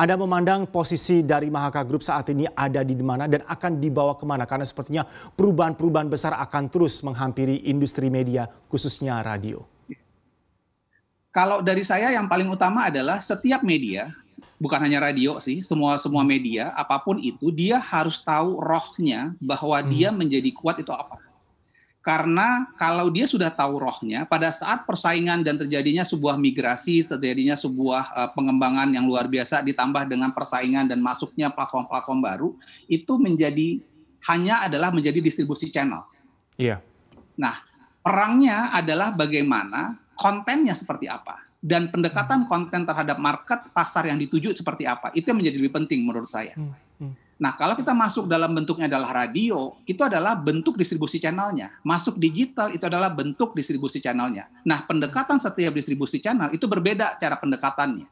Anda memandang posisi dari Mahaka Group saat ini ada di mana dan akan dibawa kemana? Karena sepertinya perubahan-perubahan besar akan terus menghampiri industri media, khususnya radio. Kalau dari saya yang paling utama adalah setiap media, bukan hanya radio sih, semua semua media apapun itu dia harus tahu rohnya bahwa hmm. dia menjadi kuat itu apa karena kalau dia sudah tahu rohnya, pada saat persaingan dan terjadinya sebuah migrasi, terjadinya sebuah eh, pengembangan yang luar biasa, ditambah dengan persaingan dan masuknya platform-platform baru, itu menjadi hanya adalah menjadi distribusi channel. Iya. Nah, perangnya adalah bagaimana kontennya seperti apa dan pendekatan hmm. konten terhadap market pasar yang dituju seperti apa. Itu yang menjadi lebih penting menurut saya. Hmm. Nah, kalau kita masuk dalam bentuknya adalah radio, itu adalah bentuk distribusi channelnya. Masuk digital itu adalah bentuk distribusi channelnya. Nah, pendekatan setiap distribusi channel itu berbeda cara pendekatannya.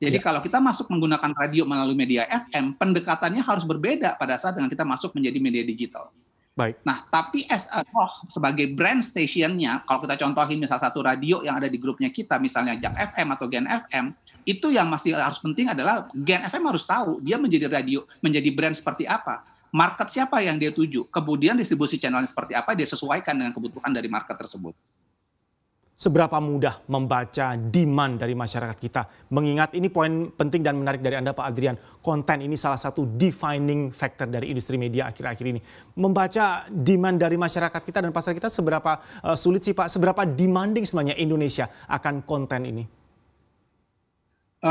Jadi ya. kalau kita masuk menggunakan radio melalui media FM, pendekatannya harus berbeda pada saat dengan kita masuk menjadi media digital. Baik. Nah, tapi as a oh, sebagai brand stationnya, kalau kita contohin misal satu radio yang ada di grupnya kita, misalnya Jak FM atau Gen FM, itu yang masih harus penting adalah Gen FM harus tahu dia menjadi radio, menjadi brand seperti apa, market siapa yang dia tuju, kemudian distribusi channelnya seperti apa, dia sesuaikan dengan kebutuhan dari market tersebut seberapa mudah membaca demand dari masyarakat kita. Mengingat ini poin penting dan menarik dari Anda Pak Adrian, konten ini salah satu defining factor dari industri media akhir-akhir ini. Membaca demand dari masyarakat kita dan pasar kita seberapa uh, sulit sih Pak, seberapa demanding sebenarnya Indonesia akan konten ini? Eh,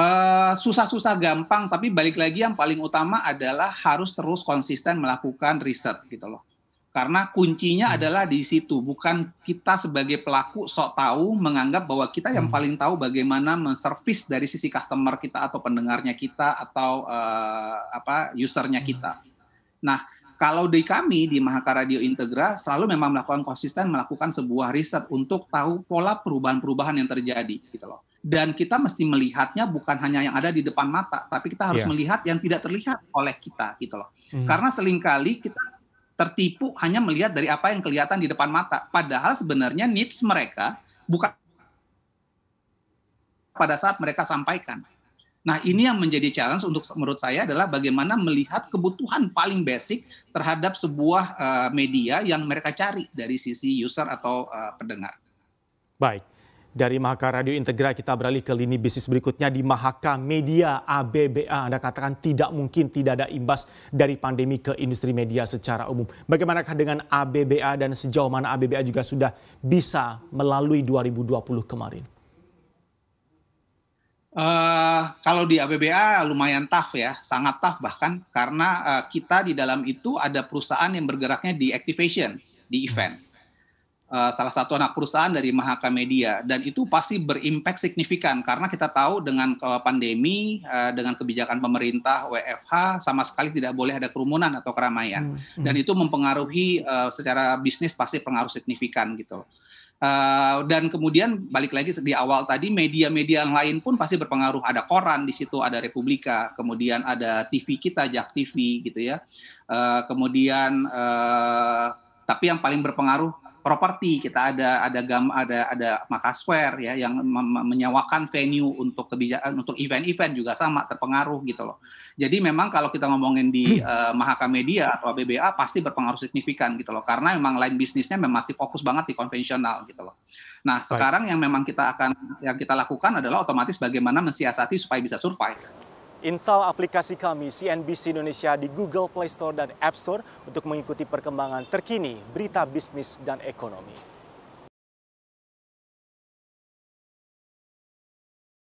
susah-susah susah -susah gampang, tapi balik lagi yang paling utama adalah harus terus konsisten melakukan riset gitu loh karena kuncinya hmm. adalah di situ, bukan kita sebagai pelaku sok tahu menganggap bahwa kita yang hmm. paling tahu bagaimana menservis dari sisi customer kita atau pendengarnya kita atau uh, apa usernya hmm. kita. Nah, kalau di kami di Mahaka Radio Integra selalu memang melakukan konsisten melakukan sebuah riset untuk tahu pola perubahan-perubahan yang terjadi gitu loh. Dan kita mesti melihatnya bukan hanya yang ada di depan mata, tapi kita harus yeah. melihat yang tidak terlihat oleh kita gitu loh. Hmm. Karena selingkali kita tertipu hanya melihat dari apa yang kelihatan di depan mata. Padahal sebenarnya needs mereka bukan pada saat mereka sampaikan. Nah, ini yang menjadi challenge untuk menurut saya adalah bagaimana melihat kebutuhan paling basic terhadap sebuah uh, media yang mereka cari dari sisi user atau uh, pendengar. Baik. Dari Mahaka Radio Integra kita beralih ke lini bisnis berikutnya di Mahaka Media ABBA. Anda katakan tidak mungkin tidak ada imbas dari pandemi ke industri media secara umum. Bagaimanakah dengan ABBA dan sejauh mana ABBA juga sudah bisa melalui 2020 kemarin? Uh, kalau di ABBA lumayan tough ya, sangat tough bahkan karena uh, kita di dalam itu ada perusahaan yang bergeraknya di activation, di event. Eh, salah satu anak perusahaan dari Mahaka Media dan itu pasti berimpak signifikan karena kita tahu dengan pandemi eh, dengan kebijakan pemerintah WFH sama sekali tidak boleh ada kerumunan atau keramaian hmm. hmm. dan itu mempengaruhi eh, secara bisnis pasti pengaruh signifikan gitu. dan kemudian balik lagi di awal tadi media-media yang lain pun pasti berpengaruh ada koran di situ ada Republika kemudian ada TV kita Jak TV gitu ya kemudian tapi yang paling berpengaruh properti kita ada ada gam ada ada Square ya yang menyewakan venue untuk kebijakan untuk event-event juga sama terpengaruh gitu loh. Jadi memang kalau kita ngomongin di uh, Mahaka Media atau BBA pasti berpengaruh signifikan gitu loh karena memang lain bisnisnya memang masih fokus banget di konvensional gitu loh. Nah, sekarang Baik. yang memang kita akan yang kita lakukan adalah otomatis bagaimana mensiasati supaya bisa survive. Install aplikasi kami CNBC Indonesia di Google Play Store dan App Store untuk mengikuti perkembangan terkini berita bisnis dan ekonomi.